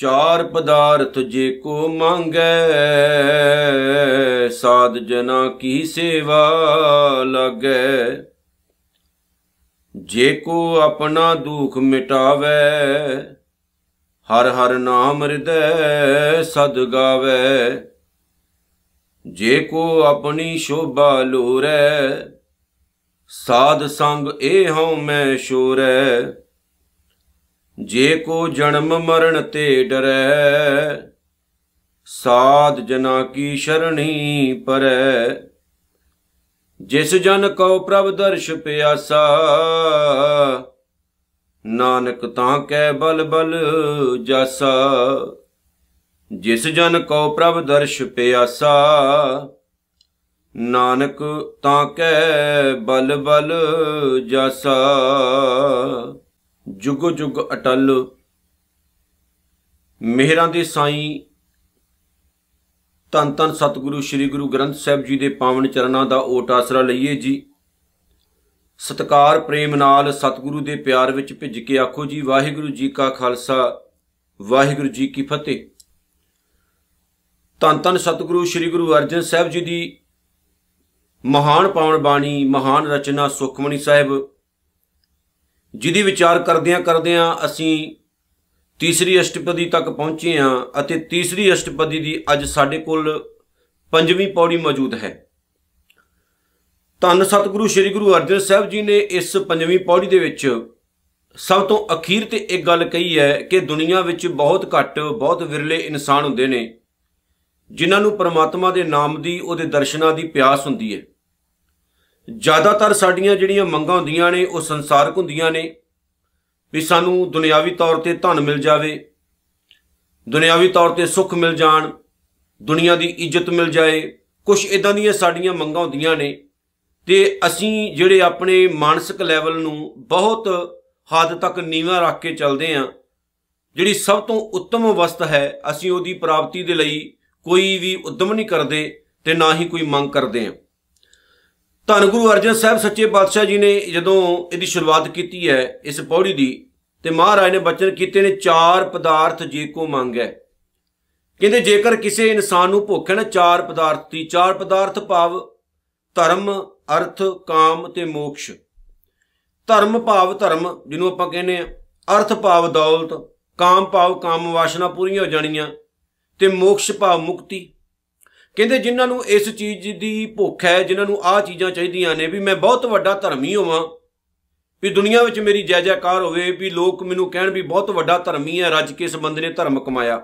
ਚਾਰ ਪਦਾਰਥ ਜੇ ਕੋ ਮੰਗੈ ਸਾਧ ਜਨਾ ਕੀ ਸੇਵਾ ਲਗੈ ਜੇ ਕੋ ਆਪਣਾ ਦੁਖ ਮਿਟਾਵੇ ਹਰ ਹਰ ਨਾਮ ਹਿਰਦੈ ਸਦ ਗਾਵੇ ਜੇ ਕੋ ਆਪਣੀ ਸ਼ੋਭਾ ਲੋਰੈ ਸਾਧ ਸੰਗ ਇਹ ਹਉ ਮੈਂ ਸ਼ੋਰੈ ਜੇ ਕੋ ਜਨਮ ਮਰਨ ਤੇ ਡਰੈ ਸਾਧ ਜਨਾ ਕੀ ਸ਼ਰਣੀ ਪਰੈ ਜਿਸ ਜਨ ਕਉ ਪ੍ਰਭ ਦਰਸ਼ ਪਿਆਸਾ ਨਾਨਕ ਤਾਂ ਕੈ ਬਲ ਬਲ ਜਾਸਾ ਜਿਸ ਜਨ ਕਉ ਪ੍ਰਭ ਦਰਸ਼ ਪਿਆਸਾ ਨਾਨਕ ਤਾਂ ਕੈ ਬਲ ਬਲ ਜਾਸਾ ਜੁਗੋ ਜੁਗ ਅਟਲ ਮਿਹਰਾਂ ਦੇ ਸਾਈਂ ਤਨ ਤਨ ਸਤਿਗੁਰੂ ਸ੍ਰੀ ਗੁਰੂ ਗ੍ਰੰਥ ਸਾਹਿਬ ਜੀ ਦੇ ਪਾਵਨ ਚਰਨਾਂ ਦਾ ਓਟ ਆਸਰਾ ਲਈਏ ਜੀ ਸਤਕਾਰ ਪ੍ਰੇਮ ਨਾਲ ਸਤਿਗੁਰੂ ਦੇ ਪਿਆਰ ਵਿੱਚ ਭਿੱਜ ਕੇ ਆਖੋ ਜੀ ਵਾਹਿਗੁਰੂ ਜੀ ਕਾ ਖਾਲਸਾ ਵਾਹਿਗੁਰੂ ਜੀ ਕੀ ਫਤਿਹ ਤਨ ਤਨ ਸਤਿਗੁਰੂ ਸ੍ਰੀ ਗੁਰੂ ਅਰਜਨ ਸਾਹਿਬ ਜੀ ਦੀ ਮਹਾਨ ਪਾਵਨ ਬਾਣੀ ਮਹਾਨ ਰਚਨਾ ਸੁਖਮਨੀ ਸਾਹਿਬ ਜਿਹਦੀ ਵਿਚਾਰ ਕਰਦਿਆਂ ਕਰਦਿਆਂ ਅਸੀਂ ਤੀਸਰੀ ਅਸ਼ਟਪਦੀ ਤੱਕ ਪਹੁੰਚੇ ਹਾਂ ਅਤੇ ਤੀਸਰੀ ਅਸ਼ਟਪਦੀ ਦੀ ਅੱਜ ਸਾਡੇ ਕੋਲ ਪੰਜਵੀਂ ਪੌੜੀ ਮੌਜੂਦ ਹੈ ਧੰਨ ਸਤਿਗੁਰੂ ਸ੍ਰੀ ਗੁਰੂ ਅਰਜਨ ਸਾਹਿਬ ਜੀ ਨੇ ਇਸ ਪੰਜਵੀਂ ਪੌੜੀ ਦੇ ਵਿੱਚ ਸਭ ਤੋਂ ਅਖੀਰ ਤੇ ਇੱਕ ਗੱਲ ਕਹੀ ਹੈ ਕਿ ਦੁਨੀਆ ਵਿੱਚ ਬਹੁਤ ਘੱਟ ਬਹੁਤ ਵਿਰਲੇ ਇਨਸਾਨ ਹੁੰਦੇ ਨੇ ਜਿਨ੍ਹਾਂ ਨੂੰ ਪਰਮਾਤਮਾ ਦੇ ਨਾਮ ਦੀ ਉਹਦੇ ਦਰਸ਼ਨਾਂ ਦੀ ਪਿਆਸ ਹੁੰਦੀ ਹੈ ਜ਼ਿਆਦਾਤਰ ਸਾਡੀਆਂ ਜਿਹੜੀਆਂ ਮੰਗਾਂ ਹੁੰਦੀਆਂ ਨੇ ਉਹ ਸੰਸਾਰਕ ਹੁੰਦੀਆਂ ਨੇ ਵੀ ਸਾਨੂੰ ਦੁਨਿਆਵੀ ਤੌਰ ਤੇ ਧਨ ਮਿਲ ਜਾਵੇ ਦੁਨਿਆਵੀ ਤੌਰ ਤੇ ਸੁੱਖ ਮਿਲ ਜਾਣ ਦੁਨੀਆ ਦੀ ਇੱਜ਼ਤ ਮਿਲ ਜਾਏ ਕੁਝ ਇਦਾਂ ਦੀਆਂ ਸਾਡੀਆਂ ਮੰਗਾਂ ਹੁੰਦੀਆਂ ਨੇ ਤੇ ਅਸੀਂ ਜਿਹੜੇ ਆਪਣੇ ਮਾਨਸਿਕ ਲੈਵਲ ਨੂੰ ਬਹੁਤ ਹੱਦ ਤੱਕ ਨੀਵਾਂ ਰੱਖ ਕੇ ਚੱਲਦੇ ਆਂ ਜਿਹੜੀ ਸਭ ਤੋਂ ਉੱਤਮ ਅਵਸਥਾ ਹੈ ਅਸੀਂ ਉਹਦੀ ਪ੍ਰਾਪਤੀ ਦੇ ਲਈ ਕੋਈ ਵੀ ਉਦਮ ਨਹੀਂ ਕਰਦੇ ਤੇ ਨਾ ਹੀ ਕੋਈ ਮੰਗ ਕਰਦੇ ਆਂ ਧੰਨ ਗੁਰੂ ਅਰਜਨ ਸਾਹਿਬ ਸੱਚੇ ਪਾਤਸ਼ਾਹ ਜੀ ਨੇ ਜਦੋਂ ਇਹਦੀ ਸ਼ੁਰੂਆਤ ਕੀਤੀ ਹੈ ਇਸ ਪੌੜੀ ਦੀ ਤੇ ਮਹਾਰਾਜ ਨੇ ਬਚਨ ਕੀਤੇ ਨੇ ਚਾਰ ਪਦਾਰਥ ਜੇ ਕੋ ਮੰਗੈ ਕਹਿੰਦੇ ਜੇਕਰ ਕਿਸੇ ਇਨਸਾਨ ਨੂੰ ਭੁੱਖ ਹੈ ਨਾ ਚਾਰ ਪਦਾਰਥ ਦੀ ਚਾਰ ਪਦਾਰਥ ਭਾਵ ਧਰਮ ਅਰਥ ਕਾਮ ਤੇ ਮੋਕਸ਼ ਧਰਮ ਭਾਵ ਧਰਮ ਜਿਹਨੂੰ ਆਪਾਂ ਕਹਿੰਦੇ ਆ ਅਰਥ ਭਾਵ ਦੌਲਤ ਕਾਮ ਭਾਵ ਕਾਮ ਵਾਸ਼ਨਾ ਪੂਰੀਆਂ ਹੋ ਜਾਣੀਆਂ ਤੇ ਮੋਕਸ਼ ਭਾਵ ਮੁਕਤੀ ਕਹਿੰਦੇ ਜਿਨ੍ਹਾਂ ਨੂੰ ਇਸ ਚੀਜ਼ ਦੀ ਭੁੱਖ ਹੈ ਜਿਨ੍ਹਾਂ ਨੂੰ ਆਹ ਚੀਜ਼ਾਂ ਚਾਹੀਦੀਆਂ ਨੇ ਵੀ ਮੈਂ ਬਹੁਤ ਵੱਡਾ ਧਰਮੀ ਹੋਵਾਂ ਵੀ ਦੁਨੀਆ ਵਿੱਚ ਮੇਰੀ ਜੈ ਜੈਕਾਰ ਹੋਵੇ ਵੀ ਲੋਕ ਮੈਨੂੰ ਕਹਿਣ ਵੀ ਬਹੁਤ ਵੱਡਾ ਧਰਮੀ ਹੈ ਰੱਜ ਕੇ ਇਸ ਬੰਦੇ ਨੇ ਧਰਮ ਕਮਾਇਆ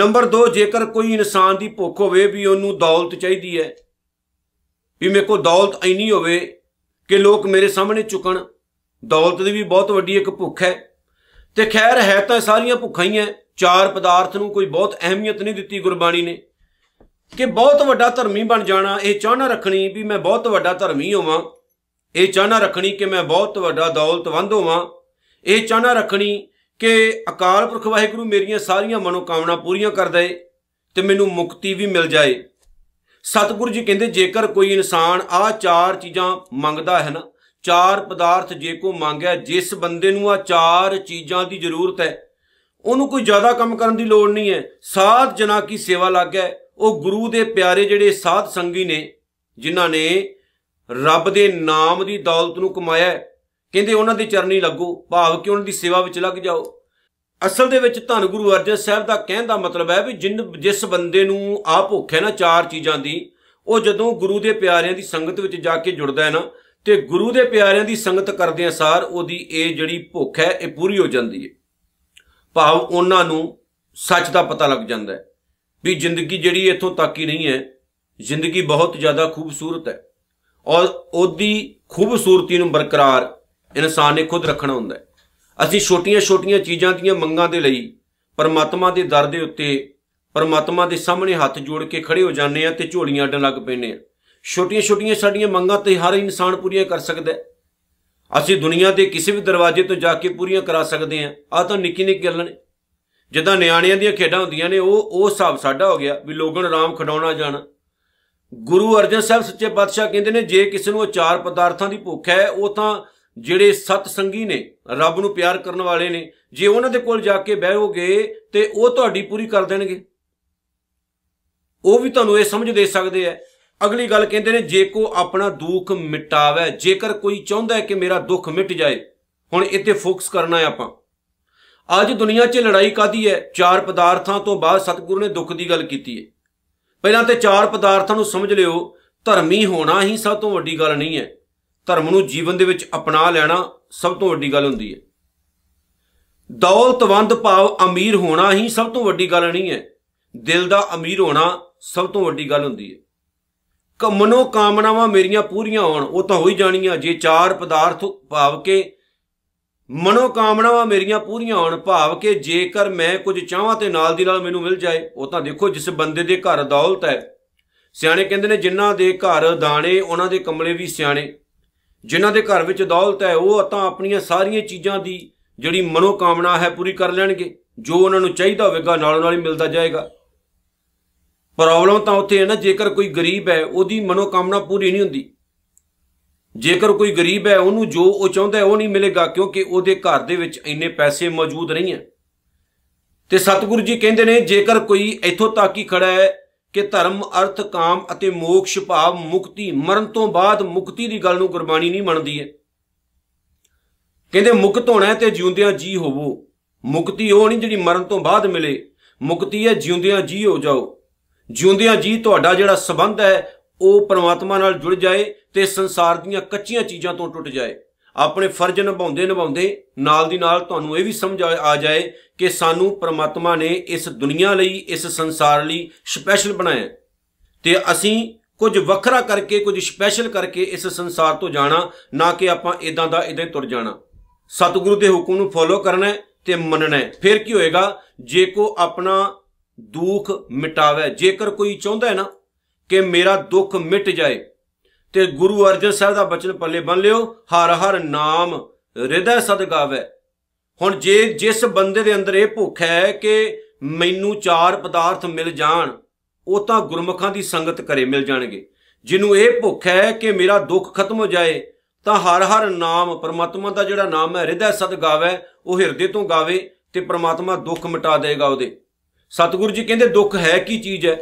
ਨੰਬਰ 2 ਜੇਕਰ ਕੋਈ ਇਨਸਾਨ ਦੀ ਭੁੱਖ ਹੋਵੇ ਵੀ ਉਹਨੂੰ ਦੌਲਤ ਚਾਹੀਦੀ ਹੈ ਵੀ ਮੇਰੇ ਕੋਲ ਦੌਲਤ ਐਨੀ ਹੋਵੇ ਕਿ ਲੋਕ ਮੇਰੇ ਸਾਹਮਣੇ ਝੁਕਣ ਦੌਲਤ ਦੀ ਵੀ ਬਹੁਤ ਵੱਡੀ ਇੱਕ ਭੁੱਖ ਹੈ ਤੇ ਖੈਰ ਹੈ ਤਾਂ ਸਾਰੀਆਂ ਭੁੱਖਾਂ ਹੀ ਹੈ ਚਾਰ ਪਦਾਰਥ ਨੂੰ ਕੋਈ ਬਹੁਤ ਅਹਿਮੀਅਤ ਨਹੀਂ ਦਿੱਤੀ ਗੁਰਬਾਣੀ ਨੇ ਕਿ ਬਹੁਤ ਵੱਡਾ ਧਰਮੀ ਬਣ ਜਾਣਾ ਇਹ ਚਾਹਨਾ ਰੱਖਣੀ ਵੀ ਮੈਂ ਬਹੁਤ ਵੱਡਾ ਧਰਮੀ ਹੋਵਾਂ ਇਹ ਚਾਹਨਾ ਰੱਖਣੀ ਕਿ ਮੈਂ ਬਹੁਤ ਵੱਡਾ ਦੌਲਤਵੰਦ ਹੋਵਾਂ ਇਹ ਚਾਹਨਾ ਰੱਖਣੀ ਕਿ ਅਕਾਲ ਪੁਰਖ ਵਾਹਿਗੁਰੂ ਮੇਰੀਆਂ ਸਾਰੀਆਂ ਮਨੋਕਾਮਨਾ ਪੂਰੀਆਂ ਕਰ ਦੇ ਤੇ ਮੈਨੂੰ ਮੁਕਤੀ ਵੀ ਮਿਲ ਜਾਏ ਸਤਿਗੁਰੂ ਜੀ ਕਹਿੰਦੇ ਜੇਕਰ ਕੋਈ ਇਨਸਾਨ ਆ ਚਾਰ ਚੀਜ਼ਾਂ ਮੰਗਦਾ ਹੈ ਨਾ ਚਾਰ ਪਦਾਰਥ ਜੇ ਕੋ ਮੰਗਿਆ ਜਿਸ ਬੰਦੇ ਨੂੰ ਆ ਚਾਰ ਚੀਜ਼ਾਂ ਦੀ ਜ਼ਰੂਰਤ ਹੈ ਉਹਨੂੰ ਕੋਈ ਜ਼ਿਆਦਾ ਕੰਮ ਕਰਨ ਦੀ ਲੋੜ ਨਹੀਂ ਹੈ ਸਾਧ ਜਨਾ ਕੀ ਸੇਵਾ ਲੱਗ ਹੈ ਉਹ ਗੁਰੂ ਦੇ ਪਿਆਰੇ ਜਿਹੜੇ ਸਾਧ ਸੰਗੀ ਨੇ ਜਿਨ੍ਹਾਂ ਨੇ ਰੱਬ ਦੇ ਨਾਮ ਦੀ ਦੌਲਤ ਨੂੰ ਕਮਾਇਆ ਕਹਿੰਦੇ ਉਹਨਾਂ ਦੇ ਚਰਨੀ ਲੱਗੋ ਭਾਵ ਕਿ ਉਹਨਾਂ ਦੀ ਸੇਵਾ ਵਿੱਚ ਲੱਗ ਜਾਓ ਅਸਲ ਦੇ ਵਿੱਚ ਧੰਨ ਗੁਰੂ ਅਰਜਨ ਸਾਹਿਬ ਦਾ ਕਹਿਣ ਦਾ ਮਤਲਬ ਹੈ ਵੀ ਜਿੰਨ ਜਿਸ ਬੰਦੇ ਨੂੰ ਆ ਭੁੱਖ ਹੈ ਨਾ ਚਾਰ ਚੀਜ਼ਾਂ ਦੀ ਉਹ ਜਦੋਂ ਗੁਰੂ ਦੇ ਪਿਆਰਿਆਂ ਦੀ ਸੰਗਤ ਵਿੱਚ ਜਾ ਕੇ ਜੁੜਦਾ ਹੈ ਨਾ ਤੇ ਗੁਰੂ ਦੇ ਪਿਆਰਿਆਂ ਦੀ ਸੰਗਤ ਕਰਦੇ ਅਨਸਾਰ ਉਹਦੀ ਇਹ ਜਿਹੜੀ ਭੁੱਖ ਹੈ ਇਹ ਪੂਰੀ ਹੋ ਜਾਂਦੀ ਹੈ ਭਾਵ ਉਹਨਾਂ ਨੂੰ ਸੱਚ ਦਾ ਪਤਾ ਲੱਗ ਜਾਂਦਾ ਹੈ ਵੀ ਜ਼ਿੰਦਗੀ ਜਿਹੜੀ ਇੱਥੋਂ ਤੱਕ ਹੀ ਨਹੀਂ ਹੈ ਜ਼ਿੰਦਗੀ ਬਹੁਤ ਜ਼ਿਆਦਾ ਖੂਬਸੂਰਤ ਹੈ ਔਰ ਉਹਦੀ ਖੂਬਸੂਰਤੀ ਨੂੰ ਬਰਕਰਾਰ ਇਨਸਾਨ ਨੇ ਖੁਦ ਰੱਖਣਾ ਹੁੰਦਾ ਹੈ ਅਸੀਂ ਛੋਟੀਆਂ-ਛੋਟੀਆਂ ਚੀਜ਼ਾਂ ਦੀਆਂ ਮੰਗਾਂ ਦੇ ਲਈ ਪਰਮਾਤਮਾ ਦੇ ਦਰ ਦੇ ਉੱਤੇ ਪਰਮਾਤਮਾ ਦੇ ਸਾਹਮਣੇ ਹੱਥ ਜੋੜ ਕੇ ਖੜੇ ਹੋ ਜਾਂਦੇ ਆ ਤੇ ਝੋਲੀਆਂ ਅੱਡਣ ਲੱਗ ਪੈਂਦੇ ਆ ਛੋਟੀਆਂ-ਛੋਟੀਆਂ ਸਾਡੀਆਂ ਮੰਗਾਂ ਤੇ ਹਰ ਇਨਸਾਨ ਪੂਰੀਆਂ ਕਰ ਸਕਦਾ ਹੈ ਅਸੀਂ ਦੁਨੀਆ ਦੇ ਕਿਸੇ ਵੀ ਦਰਵਾਜ਼ੇ ਤੋਂ ਜਾ ਕੇ ਪੂਰੀਆਂ ਕਰਾ ਸਕਦੇ ਆ ਆ ਤਾਂ ਨਿੱਕੀ ਨਿੱਕੀ ਗੱਲਾਂ ਨੇ ਜਿੱਦਾਂ ਨਿਆਣਿਆਂ ਦੀਆਂ ਖੇਡਾਂ ਹੁੰਦੀਆਂ ਨੇ ਉਹ ਉਹ ਹਿਸਾਬ ਸਾਡਾ ਹੋ ਗਿਆ ਵੀ ਲੋਗਣ ਰਾਮ ਖਡਾਉਣਾ ਜਾਣ ਗੁਰੂ ਅਰਜਨ ਸਾਹਿਬ ਸੱਚੇ ਪਾਤਸ਼ਾਹ ਕਹਿੰਦੇ ਨੇ ਜੇ ਕਿਸੇ ਨੂੰ ਚਾਰ ਪਦਾਰਥਾਂ ਦੀ ਭੁੱਖ ਹੈ ਉਹ ਤਾਂ ਜਿਹੜੇ ਸਤ ਸੰਗੀ ਨੇ ਰੱਬ ਨੂੰ ਪਿਆਰ ਕਰਨ ਵਾਲੇ ਨੇ ਜੇ ਉਹਨਾਂ ਦੇ ਕੋਲ ਜਾ ਕੇ ਬਹਿਓਗੇ ਤੇ ਉਹ ਤੁਹਾਡੀ ਪੂਰੀ ਕਰ ਦੇਣਗੇ ਉਹ ਵੀ ਤੁਹਾਨੂੰ ਇਹ ਸਮਝ ਦੇ ਸਕਦੇ ਆ ਅਗਲੀ ਗੱਲ ਕਹਿੰਦੇ ਨੇ ਜੇ ਕੋ ਆਪਣਾ ਦੁੱਖ ਮਿਟਾਵੇ ਜੇਕਰ ਕੋਈ ਚਾਹੁੰਦਾ ਹੈ ਕਿ ਮੇਰਾ ਦੁੱਖ ਮਿਟ ਜਾਏ ਹੁਣ ਇੱਥੇ ਫੋਕਸ ਕਰਨਾ ਹੈ ਆਪਾਂ ਅੱਜ ਦੁਨੀਆ 'ਚ ਲੜਾਈ ਕਾਦੀ ਹੈ ਚਾਰ ਪਦਾਰਥਾਂ ਤੋਂ ਬਾਅਦ ਸਤਿਗੁਰੂ ਨੇ ਦੁੱਖ ਦੀ ਗੱਲ ਕੀਤੀ ਹੈ ਪਹਿਲਾਂ ਤੇ ਚਾਰ ਪਦਾਰਥਾਂ ਨੂੰ ਸਮਝ ਲਿਓ ਧਰਮੀ ਹੋਣਾ ਹੀ ਸਭ ਤੋਂ ਵੱਡੀ ਗੱਲ ਨਹੀਂ ਹੈ ਧਰਮ ਨੂੰ ਜੀਵਨ ਦੇ ਵਿੱਚ ਅਪਣਾ ਲੈਣਾ ਸਭ ਤੋਂ ਵੱਡੀ ਗੱਲ ਹੁੰਦੀ ਹੈ ਦੌਲਤਵੰਦ ਭਾਵ ਅਮੀਰ ਹੋਣਾ ਹੀ ਸਭ ਤੋਂ ਵੱਡੀ ਗੱਲ ਨਹੀਂ ਹੈ ਦਿਲ ਦਾ ਅਮੀਰ ਹੋਣਾ ਸਭ ਤੋਂ ਵੱਡੀ ਗੱਲ ਹੁੰਦੀ ਹੈ ਕਮਨੋ ਕਾਮਨਾਵਾਂ ਮੇਰੀਆਂ ਪੂਰੀਆਂ ਹੋਣ ਉਹ ਤਾਂ ਹੋ ਹੀ ਜਾਣੀਆਂ ਜੇ ਚਾਰ ਪਦਾਰਥ ਭਾਵ ਕੇ ਮਨੋ ਕਾਮਨਾਵਾਂ ਮੇਰੀਆਂ ਪੂਰੀਆਂ ਹੋਣ ਭਾਵ ਕਿ ਜੇਕਰ ਮੈਂ ਕੁਝ ਚਾਹਾਂ ਤੇ ਨਾਲ ਦੀ ਨਾਲ ਮੈਨੂੰ ਮਿਲ ਜਾਏ ਉਹ ਤਾਂ ਦੇਖੋ ਜਿਸ ਬੰਦੇ ਦੇ ਘਰ ਦੌਲਤ ਹੈ ਸਿਆਣੇ ਕਹਿੰਦੇ ਨੇ ਜਿਨ੍ਹਾਂ ਦੇ ਘਰ ਦਾਣੇ ਉਹਨਾਂ ਦੇ ਕਮਲੇ ਵੀ ਸਿਆਣੇ ਜਿਨ੍ਹਾਂ ਦੇ ਘਰ ਵਿੱਚ ਦੌਲਤ ਹੈ ਉਹ ਤਾਂ ਆਪਣੀਆਂ ਸਾਰੀਆਂ ਚੀਜ਼ਾਂ ਦੀ ਜਿਹੜੀ ਮਨੋ ਕਾਮਨਾ ਹੈ ਪੂਰੀ ਕਰ ਲੈਣਗੇ ਜੋ ਉਹਨਾਂ ਨੂੰ ਚਾਹੀਦਾ ਹੋਵੇਗਾ ਨਾਲੋਂ ਨਾਲ ਹੀ ਮਿਲਦਾ ਜਾਏਗਾ ਪ੍ਰੋਬਲਮ ਤਾਂ ਉੱਥੇ ਹੈ ਨਾ ਜੇਕਰ ਕੋਈ ਗਰੀਬ ਹੈ ਉਹਦੀ ਮਨੋ ਕਾਮਨਾ ਪੂਰੀ ਨਹੀਂ ਹੁੰਦੀ ਜੇਕਰ ਕੋਈ ਗਰੀਬ ਹੈ ਉਹਨੂੰ ਜੋ ਉਹ ਚਾਹੁੰਦਾ ਉਹ ਨਹੀਂ ਮਿਲੇਗਾ ਕਿਉਂਕਿ ਉਹਦੇ ਘਰ ਦੇ ਵਿੱਚ ਇੰਨੇ ਪੈਸੇ ਮੌਜੂਦ ਨਹੀਂ ਹੈ ਤੇ ਸਤਿਗੁਰੂ ਜੀ ਕਹਿੰਦੇ ਨੇ ਜੇਕਰ ਕੋਈ ਇੱਥੋਂ ਤੱਕ ਹੀ ਖੜਾ ਹੈ ਕਿ ਧਰਮ ਅਰਥ ਕਾਮ ਅਤੇ ਮੋਕਸ਼ ਭਾਵ ਮੁਕਤੀ ਮਰਨ ਤੋਂ ਬਾਅਦ ਮੁਕਤੀ ਦੀ ਗੱਲ ਨੂੰ ਗੁਰਬਾਣੀ ਨਹੀਂ ਮੰਨਦੀ ਹੈ ਕਹਿੰਦੇ ਮੁਕਤ ਹੋਣਾ ਤੇ ਜਿਉਂਦਿਆਂ ਜੀ ਹੋਵੋ ਮੁਕਤੀ ਉਹ ਨਹੀਂ ਜਿਹੜੀ ਮਰਨ ਤੋਂ ਬਾਅਦ ਮਿਲੇ ਮੁਕਤੀ ਹੈ ਜਿਉਂਦਿਆਂ ਜੀ ਹੋ ਜਾਓ ਜਿਉਂਦਿਆਂ ਜੀ ਤੁਹਾਡਾ ਜਿਹੜਾ ਸਬੰਧ ਹੈ ਉਹ ਪਰਮਾਤਮਾ ਨਾਲ ਜੁੜ ਜਾਏ ਤੇ ਸੰਸਾਰ ਦੀਆਂ ਕੱਚੀਆਂ ਚੀਜ਼ਾਂ ਤੋਂ ਟੁੱਟ ਜਾਏ ਆਪਣੇ ਫਰਜ਼ ਨਿਭਾਉਂਦੇ ਨਿਭਾਉਂਦੇ ਨਾਲ ਦੀ ਨਾਲ ਤੁਹਾਨੂੰ ਇਹ ਵੀ ਸਮਝ ਆ ਜਾਏ ਕਿ ਸਾਨੂੰ ਪਰਮਾਤਮਾ ਨੇ ਇਸ ਦੁਨੀਆ ਲਈ ਇਸ ਸੰਸਾਰ ਲਈ ਸਪੈਸ਼ਲ ਬਣਾਇਆ ਤੇ ਅਸੀਂ ਕੁਝ ਵੱਖਰਾ ਕਰਕੇ ਕੁਝ ਸਪੈਸ਼ਲ ਕਰਕੇ ਇਸ ਸੰਸਾਰ ਤੋਂ ਜਾਣਾ ਨਾ ਕਿ ਆਪਾਂ ਇਦਾਂ ਦਾ ਇਦਾਂ ਤੁਰ ਜਾਣਾ ਸਤਿਗੁਰੂ ਦੇ ਹੁਕਮ ਨੂੰ ਫੋਲੋ ਕਰਨਾ ਤੇ ਮੰਨਣਾ ਫਿਰ ਕੀ ਹੋਏਗਾ ਜੇ ਕੋ ਆਪਣਾ ਦੁੱਖ ਮਿਟਾਵੇ ਜੇਕਰ ਕੋਈ ਚਾਹੁੰਦਾ ਹੈ ਨਾ ਕਿ ਮੇਰਾ ਦੁੱਖ ਮਿਟ ਜਾਏ ਤੇ ਗੁਰੂ ਅਰਜਨ ਸਾਹਿਬ ਦਾ ਬਚਨ ਪੱਲੇ ਬੰਨ ਲਿਓ ਹਰ ਹਰ ਨਾਮ ਹਿਰਦੈ ਸਦ ਗਾਵੇ ਹੁਣ ਜੇ ਜਿਸ ਬੰਦੇ ਦੇ ਅੰਦਰ ਇਹ ਭੁੱਖ ਹੈ ਕਿ ਮੈਨੂੰ ਚਾਰ ਪਦਾਰਥ ਮਿਲ ਜਾਣ ਉਹ ਤਾਂ ਗੁਰਮਖਾਂ ਦੀ ਸੰਗਤ ਕਰੇ ਮਿਲ ਜਾਣਗੇ ਜਿਹਨੂੰ ਇਹ ਭੁੱਖ ਹੈ ਕਿ ਮੇਰਾ ਦੁੱਖ ਖਤਮ ਹੋ ਜਾਏ ਤਾਂ ਹਰ ਹਰ ਨਾਮ ਪਰਮਾਤਮਾ ਦਾ ਜਿਹੜਾ ਨਾਮ ਹੈ ਹਿਰਦੈ ਸਦ ਗਾਵੇ ਉਹ ਹਿਰਦੇ ਤੋਂ ਗਾਵੇ ਤੇ ਪਰਮਾਤਮਾ ਦੁੱਖ ਮਿਟਾ ਦੇਗਾ ਉਹਦੇ ਸਤਿਗੁਰੂ ਜੀ ਕਹਿੰਦੇ ਦੁੱਖ ਹੈ ਕੀ ਚੀਜ਼ ਹੈ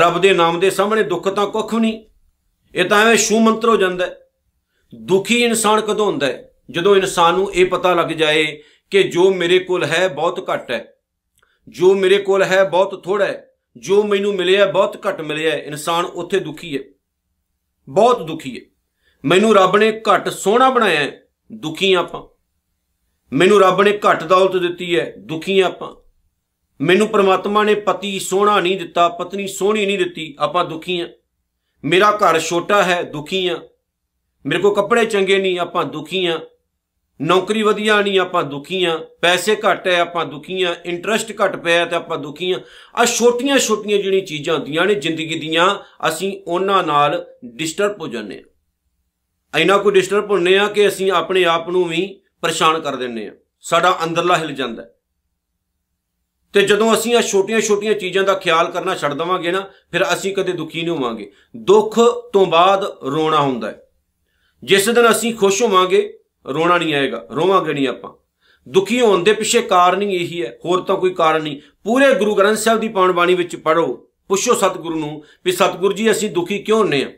ਰੱਬ ਦੇ ਨਾਮ ਦੇ ਸਾਹਮਣੇ ਦੁੱਖ ਤਾਂ ਕੁੱਖ ਨਹੀਂ ਇਹ ਤਾਂ ਐਵੇਂ ਸ਼ੂ ਮੰਤਰ ਹੋ ਜਾਂਦਾ ਦੁਖੀ ਇਨਸਾਨ ਕਦੋਂ ਹੁੰਦਾ ਹੈ ਜਦੋਂ ਇਨਸਾਨ ਨੂੰ ਇਹ ਪਤਾ ਲੱਗ ਜਾਏ ਕਿ ਜੋ ਮੇਰੇ ਕੋਲ ਹੈ ਬਹੁਤ ਘੱਟ ਹੈ ਜੋ ਮੇਰੇ ਕੋਲ ਹੈ ਬਹੁਤ ਥੋੜਾ ਹੈ ਜੋ ਮੈਨੂੰ ਮਿਲਿਆ ਬਹੁਤ ਘੱਟ ਮਿਲਿਆ ਇਨਸਾਨ ਉੱਥੇ ਦੁਖੀ ਹੈ ਬਹੁਤ ਦੁਖੀ ਹੈ ਮੈਨੂੰ ਰੱਬ ਨੇ ਘੱਟ ਸੋਹਣਾ ਬਣਾਇਆ ਦੁਖੀ ਆਪਾਂ ਮੈਨੂੰ ਰੱਬ ਨੇ ਘੱਟ ਦੌਲਤ ਦਿੱਤੀ ਹੈ ਦੁਖੀ ਆਪਾਂ ਮੈਨੂੰ ਪ੍ਰਮਾਤਮਾ ਨੇ ਪਤੀ ਸੋਹਣਾ ਨਹੀਂ ਦਿੱਤਾ ਪਤਨੀ ਸੋਹਣੀ ਨਹੀਂ ਦਿੱਤੀ ਆਪਾਂ ਦੁਖੀ ਆ ਮੇਰਾ ਘਰ ਛੋਟਾ ਹੈ ਦੁਖੀ ਆ ਮੇਰੇ ਕੋ ਕੱਪੜੇ ਚੰਗੇ ਨਹੀਂ ਆਪਾਂ ਦੁਖੀ ਆ ਨੌਕਰੀ ਵਧੀਆ ਨਹੀਂ ਆਪਾਂ ਦੁਖੀ ਆ ਪੈਸੇ ਘੱਟ ਹੈ ਆਪਾਂ ਦੁਖੀ ਆ ਇੰਟਰਸਟ ਘੱਟ ਪਿਆ ਤੇ ਆਪਾਂ ਦੁਖੀ ਆ ਆ ਛੋਟੀਆਂ ਛੋਟੀਆਂ ਜਿਹੜੀ ਚੀਜ਼ਾਂ ਹੁੰਦੀਆਂ ਨੇ ਜ਼ਿੰਦਗੀ ਦੀਆਂ ਅਸੀਂ ਉਹਨਾਂ ਨਾਲ ਡਿਸਟਰਬ ਹੋ ਜਾਂਦੇ ਆ ਇੰਨਾ ਕੋ ਡਿਸਟਰਬ ਹੁੰਨੇ ਆ ਕਿ ਅਸੀਂ ਆਪਣੇ ਆਪ ਨੂੰ ਵੀ ਪਰੇਸ਼ਾਨ ਕਰ ਦਿੰਨੇ ਆ ਸਾਡਾ ਅੰਦਰਲਾ ਹਿਲ ਜਾਂਦਾ ਤੇ ਜਦੋਂ ਅਸੀਂ ਇਹ ਛੋਟੀਆਂ-ਛੋਟੀਆਂ ਚੀਜ਼ਾਂ ਦਾ ਖਿਆਲ ਕਰਨਾ ਛੱਡ ਦਵਾਂਗੇ ਨਾ ਫਿਰ ਅਸੀਂ ਕਦੇ ਦੁਖੀ ਨਹੀਂ ਹੋਵਾਂਗੇ ਦੁੱਖ ਤੋਂ ਬਾਅਦ ਰੋਣਾ ਹੁੰਦਾ ਹੈ ਜਿਸ ਦਿਨ ਅਸੀਂ ਖੁਸ਼ ਹੋਵਾਂਗੇ ਰੋਣਾ ਨਹੀਂ ਆਏਗਾ ਰੋਵਾਂਗੇ ਨਹੀਂ ਆਪਾਂ ਦੁਖੀ ਹੋਣ ਦੇ ਪਿੱਛੇ ਕਾਰਨ ਹੀ ਇਹੀ ਹੈ ਹੋਰ ਤਾਂ ਕੋਈ ਕਾਰਨ ਨਹੀਂ ਪੂਰੇ ਗੁਰੂ ਗ੍ਰੰਥ ਸਾਹਿਬ ਦੀ ਪਾਉਣ ਬਾਣੀ ਵਿੱਚ ਪੜੋ ਪੁੱਛੋ ਸਤਿਗੁਰੂ ਨੂੰ ਵੀ ਸਤਿਗੁਰੂ ਜੀ ਅਸੀਂ ਦੁਖੀ ਕਿਉਂ ਹੁੰਨੇ ਆ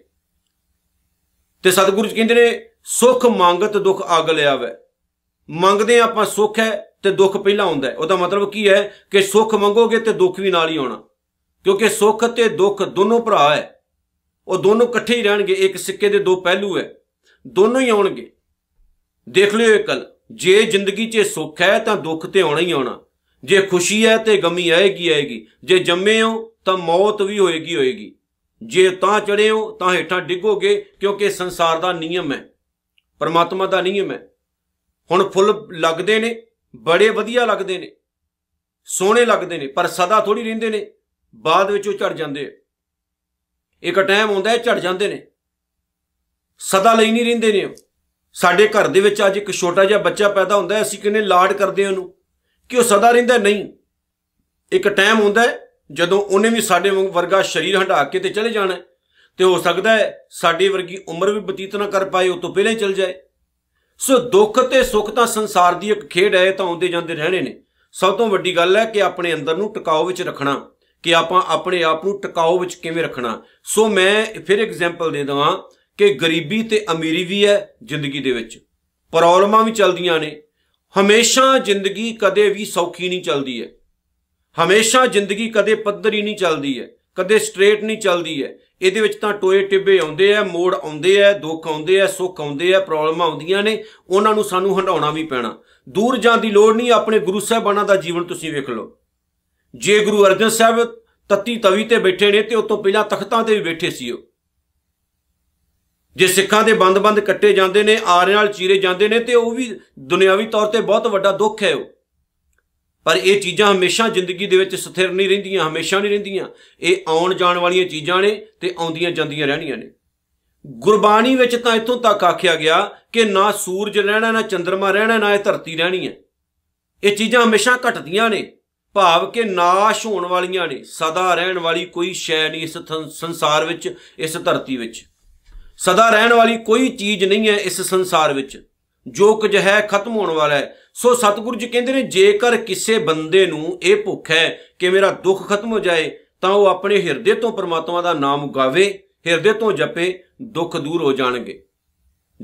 ਤੇ ਸਤਿਗੁਰੂ ਜੀ ਕਹਿੰਦੇ ਨੇ ਸੁਖ ਮੰਗਤ ਦੁਖ ਆਗ ਲਿਆਵੇ ਮੰਗਦੇ ਆਪਾਂ ਸੁੱਖ ਹੈ ਤੇ ਦੁੱਖ ਪਹਿਲਾਂ ਹੁੰਦਾ ਉਹਦਾ ਮਤਲਬ ਕੀ ਹੈ ਕਿ ਸੁੱਖ ਮੰਗੋਗੇ ਤੇ ਦੁੱਖ ਵੀ ਨਾਲ ਹੀ ਆਉਣਾ ਕਿਉਂਕਿ ਸੁੱਖ ਤੇ ਦੁੱਖ ਦੋਨੋਂ ਭਰਾ ਹੈ ਉਹ ਦੋਨੋਂ ਇਕੱਠੇ ਹੀ ਰਹਿਣਗੇ ਇੱਕ ਸਿੱਕੇ ਦੇ ਦੋ ਪਹਿਲੂ ਹੈ ਦੋਨੋਂ ਹੀ ਆਉਣਗੇ ਦੇਖ ਲਿਓ ਇਹ ਗੱਲ ਜੇ ਜ਼ਿੰਦਗੀ 'ਚ ਸੁੱਖ ਹੈ ਤਾਂ ਦੁੱਖ ਤੇ ਆਉਣਾ ਹੀ ਆਉਣਾ ਜੇ ਖੁਸ਼ੀ ਹੈ ਤੇ ਗਮੀ ਆਏਗੀ ਆਏਗੀ ਜੇ ਜੰਮੇ ਹੋ ਤਾਂ ਮੌਤ ਵੀ ਹੋਏਗੀ ਹੋਏਗੀ ਜੇ ਤਾਂ ਚੜੇ ਹੋ ਤਾਂ ਹੇਠਾਂ ਡਿੱਗੋਗੇ ਕਿਉਂਕਿ ਸੰਸਾਰ ਦਾ ਨਿਯਮ ਹੈ ਪਰਮਾਤਮਾ ਦਾ ਨਿਯਮ ਹੈ ਹੁਣ ਫੁੱਲ ਲੱਗਦੇ ਨੇ ਬੜੇ ਵਧੀਆ ਲੱਗਦੇ ਨੇ ਸੋਹਣੇ ਲੱਗਦੇ ਨੇ ਪਰ ਸਦਾ ਥੋੜੀ ਰਹਿੰਦੇ ਨੇ ਬਾਅਦ ਵਿੱਚ ਉਹ ਝੜ ਜਾਂਦੇ ਇੱਕ ਟਾਈਮ ਹੁੰਦਾ ਹੈ ਝੜ ਜਾਂਦੇ ਨੇ ਸਦਾ ਲਈ ਨਹੀਂ ਰਹਿੰਦੇ ਨੇ ਸਾਡੇ ਘਰ ਦੇ ਵਿੱਚ ਅੱਜ ਇੱਕ ਛੋਟਾ ਜਿਹਾ ਬੱਚਾ ਪੈਦਾ ਹੁੰਦਾ ਹੈ ਅਸੀਂ ਕਿੰਨੇ ਲਾਡ ਕਰਦੇ ਹਾਂ ਉਹਨੂੰ ਕਿ ਉਹ ਸਦਾ ਰਹਿੰਦਾ ਨਹੀਂ ਇੱਕ ਟਾਈਮ ਹੁੰਦਾ ਹੈ ਜਦੋਂ ਉਹਨੇ ਵੀ ਸਾਡੇ ਵਰਗਾ ਸਰੀਰ ਹਟਾ ਕੇ ਤੇ ਚਲੇ ਜਾਣਾ ਤੇ ਹੋ ਸਕਦਾ ਹੈ ਸਾਡੀ ਵਰਗੀ ਉਮਰ ਵੀ ਬਤੀਤ ਨਾ ਕਰ ਪਾਏ ਉਹ ਤੋਂ ਪਹਿਲਾਂ ਹੀ ਚਲ ਜਾਏ ਸੋ ਦੁੱਖ ਤੇ ਸੁੱਖ ਤਾਂ ਸੰਸਾਰ ਦੀ ਇੱਕ ਖੇਡ ਹੈ ਤਾਂ ਆਉਂਦੇ ਜਾਂਦੇ ਰਹਿਣੇ ਨੇ ਸਭ ਤੋਂ ਵੱਡੀ ਗੱਲ ਹੈ ਕਿ ਆਪਣੇ ਅੰਦਰ ਨੂੰ ਟਿਕਾਓ ਵਿੱਚ ਰੱਖਣਾ ਕਿ ਆਪਾਂ ਆਪਣੇ ਆਪ ਨੂੰ ਟਿਕਾਓ ਵਿੱਚ ਕਿਵੇਂ ਰੱਖਣਾ ਸੋ ਮੈਂ ਫਿਰ ਐਗਜ਼ਾਮਪਲ ਦੇ ਦਵਾਂ ਕਿ ਗਰੀਬੀ ਤੇ ਅਮੀਰੀ ਵੀ ਹੈ ਜ਼ਿੰਦਗੀ ਦੇ ਵਿੱਚ ਪ੍ਰੋਬਲਮਾਂ ਵੀ ਚੱਲਦੀਆਂ ਨੇ ਹਮੇਸ਼ਾ ਜ਼ਿੰਦਗੀ ਕਦੇ ਵੀ ਸੌਖੀ ਨਹੀਂ ਚੱਲਦੀ ਹੈ ਹਮੇਸ਼ਾ ਜ਼ਿੰਦਗੀ ਕਦੇ ਪੱਧਰ ਹੀ ਨਹੀਂ ਚੱਲਦੀ ਹੈ ਕਦੇ ਸਟ੍ਰੇਟ ਨਹੀਂ ਚੱਲਦੀ ਹੈ ਇਹਦੇ ਵਿੱਚ ਤਾਂ ਟੋਏ ਟਿੱਬੇ ਆਉਂਦੇ ਆ ਮੋੜ ਆਉਂਦੇ ਆ ਦੁੱਖ ਆਉਂਦੇ ਆ ਸੁੱਖ ਆਉਂਦੇ ਆ ਪ੍ਰੋਬਲਮਾਂ ਆਉਂਦੀਆਂ ਨੇ ਉਹਨਾਂ ਨੂੰ ਸਾਨੂੰ ਹੰਡਾਉਣਾ ਵੀ ਪੈਣਾ ਦੂਰ ਜਾਣ ਦੀ ਲੋੜ ਨਹੀਂ ਆਪਣੇ ਗੁਰੂ ਸਾਹਿਬਾਨਾਂ ਦਾ ਜੀਵਨ ਤੁਸੀਂ ਵੇਖ ਲਓ ਜੇ ਗੁਰੂ ਅਰਜਨ ਸਾਹਿਬ ਤਤੀ ਤਵੀ ਤੇ ਬੈਠੇ ਨੇ ਤੇ ਉਸ ਤੋਂ ਪਹਿਲਾਂ ਤਖਤਾਂ ਤੇ ਵੀ ਬੈਠੇ ਸੀ ਉਹ ਜੇ ਸਿੱਖਾਂ ਦੇ ਬੰਦ-ਬੰਦ ਕੱਟੇ ਜਾਂਦੇ ਨੇ ਆਰੇ ਨਾਲ ਚੀਰੇ ਜਾਂਦੇ ਨੇ ਤੇ ਉਹ ਵੀ ਦੁਨਿਆਵੀ ਤੌਰ ਤੇ ਬਹੁਤ ਵੱਡਾ ਦੁੱਖ ਹੈ ਉਹ ਪਰ ਇਹ ਚੀਜ਼ਾਂ ਹਮੇਸ਼ਾ ਜ਼ਿੰਦਗੀ ਦੇ ਵਿੱਚ ਸਥਿਰ ਨਹੀਂ ਰਹਿੰਦੀਆਂ ਹਮੇਸ਼ਾ ਨਹੀਂ ਰਹਿੰਦੀਆਂ ਇਹ ਆਉਣ ਜਾਣ ਵਾਲੀਆਂ ਚੀਜ਼ਾਂ ਨੇ ਤੇ ਆਉਂਦੀਆਂ ਜਾਂਦੀਆਂ ਰਹਿਣੀਆਂ ਨੇ ਗੁਰਬਾਣੀ ਵਿੱਚ ਤਾਂ ਇਤੋਂ ਤੱਕ ਆਖਿਆ ਗਿਆ ਕਿ ਨਾ ਸੂਰਜ ਰਹਿਣਾ ਨਾ ਚੰ드ਰਮਾ ਰਹਿਣਾ ਨਾ ਇਹ ਧਰਤੀ ਰਹਿਣੀ ਹੈ ਇਹ ਚੀਜ਼ਾਂ ਹਮੇਸ਼ਾ ਘਟਦੀਆਂ ਨੇ ਭਾਵ ਕਿ ਨਾਸ਼ ਹੋਣ ਵਾਲੀਆਂ ਨੇ ਸਦਾ ਰਹਿਣ ਵਾਲੀ ਕੋਈ ਸ਼ੈ ਨਹੀਂ ਇਸ ਸੰਸਾਰ ਵਿੱਚ ਇਸ ਧਰਤੀ ਵਿੱਚ ਸਦਾ ਰਹਿਣ ਵਾਲੀ ਕੋਈ ਚੀਜ਼ ਨਹੀਂ ਹੈ ਇਸ ਸੰਸਾਰ ਵਿੱਚ ਜੋ ਕੁਝ ਹੈ ਖਤਮ ਹੋਣ ਵਾਲਾ ਹੈ ਸੋ ਸਤਿਗੁਰੂ ਜੀ ਕਹਿੰਦੇ ਨੇ ਜੇਕਰ ਕਿਸੇ ਬੰਦੇ ਨੂੰ ਇਹ ਭੁੱਖ ਹੈ ਕਿ ਮੇਰਾ ਦੁੱਖ ਖਤਮ ਹੋ ਜਾਏ ਤਾਂ ਉਹ ਆਪਣੇ ਹਿਰਦੇ ਤੋਂ ਪਰਮਾਤਮਾ ਦਾ ਨਾਮ ਗਾਵੇ ਹਿਰਦੇ ਤੋਂ ਜਪੇ ਦੁੱਖ ਦੂਰ ਹੋ ਜਾਣਗੇ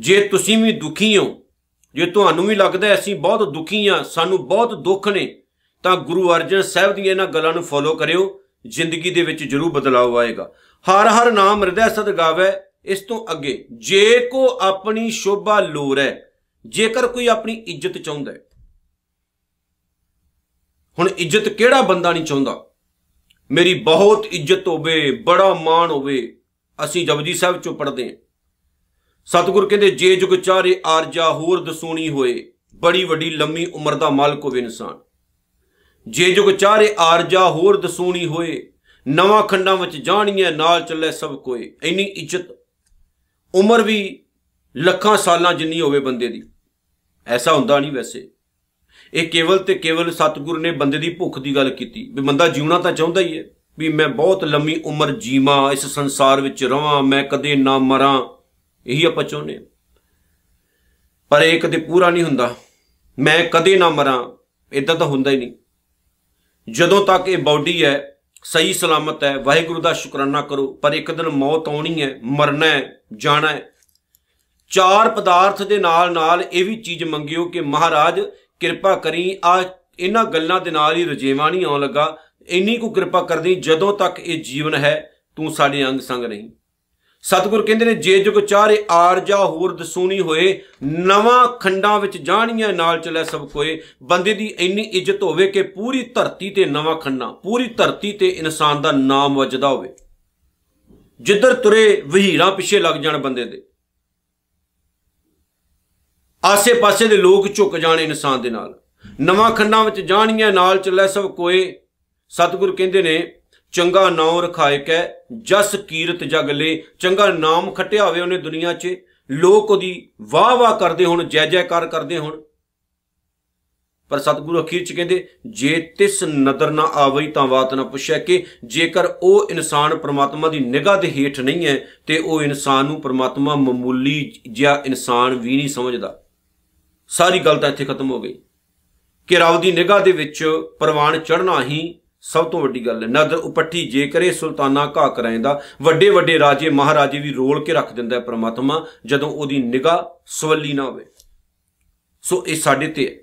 ਜੇ ਤੁਸੀਂ ਵੀ ਦੁਖੀ ਹੋ ਜੇ ਤੁਹਾਨੂੰ ਵੀ ਲੱਗਦਾ ਅਸੀਂ ਬਹੁਤ ਦੁਖੀ ਆ ਸਾਨੂੰ ਬਹੁਤ ਦੁੱਖ ਨੇ ਤਾਂ ਗੁਰੂ ਅਰਜਨ ਸਾਹਿਬ ਦੀ ਇਹਨਾਂ ਗੱਲਾਂ ਨੂੰ ਫੋਲੋ ਕਰਿਓ ਜ਼ਿੰਦਗੀ ਦੇ ਵਿੱਚ ਜ਼ਰੂਰ ਬਦਲਾਅ ਆਏਗਾ ਹਰ ਹਰ ਨਾਮ ਹਿਰਦੈ ਸਦ ਗਾਵੇ ਇਸ ਤੋਂ ਅੱਗੇ ਜੇ ਕੋ ਆਪਣੀ ਸ਼ੋਭਾ ਲੋਰ ਹੈ ਜੇਕਰ ਕੋਈ ਆਪਣੀ ਇੱਜ਼ਤ ਚਾਹੁੰਦਾ ਹੈ ਹੁਣ ਇੱਜ਼ਤ ਕਿਹੜਾ ਬੰਦਾ ਨਹੀਂ ਚਾਹੁੰਦਾ ਮੇਰੀ ਬਹੁਤ ਇੱਜ਼ਤ ਹੋਵੇ ਬੜਾ ਮਾਣ ਹੋਵੇ ਅਸੀਂ ਜਪਜੀ ਸਾਹਿਬ ਚੋਂ ਪੜਦੇ ਹਾਂ ਸਤਿਗੁਰ ਕਹਿੰਦੇ ਜੇ ਜੁਗ ਚਾਰੇ ਆਰਜਾ ਹੋਰ ਦਸੂਣੀ ਹੋਏ ਬੜੀ ਵੱਡੀ ਲੰਮੀ ਉਮਰ ਦਾ ਮਾਲਕ ਹੋਵੇ ਇਨਸਾਨ ਜੇ ਜੁਗ ਚਾਰੇ ਆਰਜਾ ਹੋਰ ਦਸੂਣੀ ਹੋਏ ਨਵਾਂ ਖੰਡਾਂ ਵਿੱਚ ਜਾਣੀਏ ਨਾਲ ਚੱਲੇ ਸਭ ਕੋਏ ਇੰਨੀ ਇੱਜ਼ਤ ਉਮਰ ਵੀ ਲੱਖਾਂ ਸਾਲਾਂ ਜਿੰਨੀ ਹੋਵੇ ਬੰਦੇ ਦੀ ਐਸਾ ਹੁੰਦਾ ਨਹੀਂ ਵੈਸੇ ਇਹ ਕੇਵਲ ਤੇ ਕੇਵਲ ਸਤਿਗੁਰੂ ਨੇ ਬੰਦੇ ਦੀ ਭੁੱਖ ਦੀ ਗੱਲ ਕੀਤੀ ਵੀ ਬੰਦਾ ਜਿਉਣਾ ਤਾਂ ਚਾਹੁੰਦਾ ਹੀ ਹੈ ਵੀ ਮੈਂ ਬਹੁਤ ਲੰਮੀ ਉਮਰ ਜੀਵਾਂ ਇਸ ਸੰਸਾਰ ਵਿੱਚ ਰਵਾਂ ਮੈਂ ਕਦੇ ਨਾ ਮਰਾਂ ਇਹੀ ਆਪਾਂ ਚਾਹੁੰਦੇ ਪਰ ਇਹ ਕਦੇ ਪੂਰਾ ਨਹੀਂ ਹੁੰਦਾ ਮੈਂ ਕਦੇ ਨਾ ਮਰਾਂ ਇਦਾਂ ਤਾਂ ਹੁੰਦਾ ਹੀ ਨਹੀਂ ਜਦੋਂ ਤੱਕ ਇਹ ਬਾਡੀ ਹੈ ਸਹੀ ਸਲਾਮਤ ਹੈ ਵਾਹਿਗੁਰੂ ਦਾ ਸ਼ੁਕਰਾਨਾ ਕਰੋ ਪਰ ਇੱਕ ਦਿਨ ਮੌਤ ਆਉਣੀ ਹੈ ਮਰਨਾ ਹੈ ਜਾਣਾ ਹੈ ਚਾਰ ਪਦਾਰਥ ਦੇ ਨਾਲ ਨਾਲ ਇਹ ਵੀ ਚੀਜ਼ ਮੰਗਿਓ ਕਿ ਮਹਾਰਾਜ ਕਿਰਪਾ ਕਰੀ ਆ ਇਹਨਾਂ ਗੱਲਾਂ ਦੇ ਨਾਲ ਹੀ ਰਜੇਵਾ ਨਹੀਂ ਆਉਣ ਲੱਗਾ ਇੰਨੀ ਕੋ ਕਿਰਪਾ ਕਰਦੀ ਜਦੋਂ ਤੱਕ ਇਹ ਜੀਵਨ ਹੈ ਤੂੰ ਸਾਡੇ ਅੰਗ ਸੰਗ ਨਹੀਂ ਸਤਿਗੁਰ ਕਹਿੰਦੇ ਨੇ ਜੇ ਜੁਗ ਚਾਰੇ ਆਰਜਾ ਹੋਰ ਦਸੂਣੀ ਹੋਏ ਨਵਾਂ ਖੰਡਾਂ ਵਿੱਚ ਜਾਣੀਆਂ ਨਾਲ ਚਲੇ ਸਭ ਕੋਏ ਬੰਦੇ ਦੀ ਇੰਨੀ ਇੱਜ਼ਤ ਹੋਵੇ ਕਿ ਪੂਰੀ ਧਰਤੀ ਤੇ ਨਵਾਂ ਖੰਡਾਂ ਪੂਰੀ ਧਰਤੀ ਤੇ ਇਨਸਾਨ ਦਾ ਨਾਮ ਵੱਜਦਾ ਹੋਵੇ ਜਿੱਧਰ ਤੁਰੇ ਵਹੀਰਾ ਪਿੱਛੇ ਲੱਗ ਜਾਣ ਬੰਦੇ ਦੇ ਆਸੇ-ਪਾਸੇ ਦੇ ਲੋਕ ਝੁੱਕ ਜਾਣ ਇਨਸਾਨ ਦੇ ਨਾਲ ਨਵਾਂ ਖੰਡਾਂ ਵਿੱਚ ਜਾਣੀਆਂ ਨਾਲ ਚੱਲੇ ਸਭ ਕੋਏ ਸਤਿਗੁਰ ਕਹਿੰਦੇ ਨੇ ਚੰਗਾ ਨਾਮ ਰਖਾਇ ਕੈ ਜਸ ਕੀਰਤ ਜਗ ਚੰਗਾ ਨਾਮ ਖਟਿਆ ਹੋਵੇ ਉਹਨੇ ਦੁਨੀਆ 'ਚ ਲੋਕ ਉਹਦੀ ਵਾਹ ਵਾਹ ਕਰਦੇ ਹੁਣ ਜੈ ਜੈਕਾਰ ਕਰਦੇ ਹੁਣ ਪਰ ਸਤਿਗੁਰੂ ਅਖੀਰ 'ਚ ਕਹਿੰਦੇ ਜੇ ਤਿਸ ਨਦਰ ਨਾ ਆਵਈ ਤਾਂ ਬਾਤ ਨਾ ਪੁੱਛੈ ਕਿ ਜੇਕਰ ਉਹ ਇਨਸਾਨ ਪ੍ਰਮਾਤਮਾ ਦੀ ਨਿਗਾਹ ਦੇ ਹੇਠ ਨਹੀਂ ਹੈ ਤੇ ਉਹ ਇਨਸਾਨ ਨੂੰ ਪ੍ਰਮਾਤਮਾ ਮਾਮੂਲੀ ਜਿਹਾ ਇਨਸਾਨ ਵੀ ਨਹੀਂ ਸਮਝਦਾ ਸਾਰੀ ਗੱਲ ਤਾਂ ਇੱਥੇ ਖਤਮ ਹੋ ਗਈ ਕਿ ਰਾਵ ਦੀ ਨਿਗਾਹ ਦੇ ਵਿੱਚ ਪ੍ਰਵਾਨ ਚੜਨਾ ਹੀ ਸਭ ਤੋਂ ਵੱਡੀ ਗੱਲ ਹੈ ਨਦਰ ਉਪੱਠੀ ਜੇ ਕਰੇ ਸੁਲਤਾਨਾ ਘਾ ਕਰਾਇਂਦਾ ਵੱਡੇ ਵੱਡੇ ਰਾਜੇ ਮਹਾਰਾਜੇ ਵੀ ਰੋਲ ਕੇ ਰੱਖ ਦਿੰਦਾ ਹੈ ਪ੍ਰਮਾਤਮਾ ਜਦੋਂ ਉਹਦੀ ਨਿਗਾਹ ਸਵੱਲੀ ਨਾ ਹੋਵੇ ਸੋ ਇਹ ਸਾਡੇ ਤੇ ਹੈ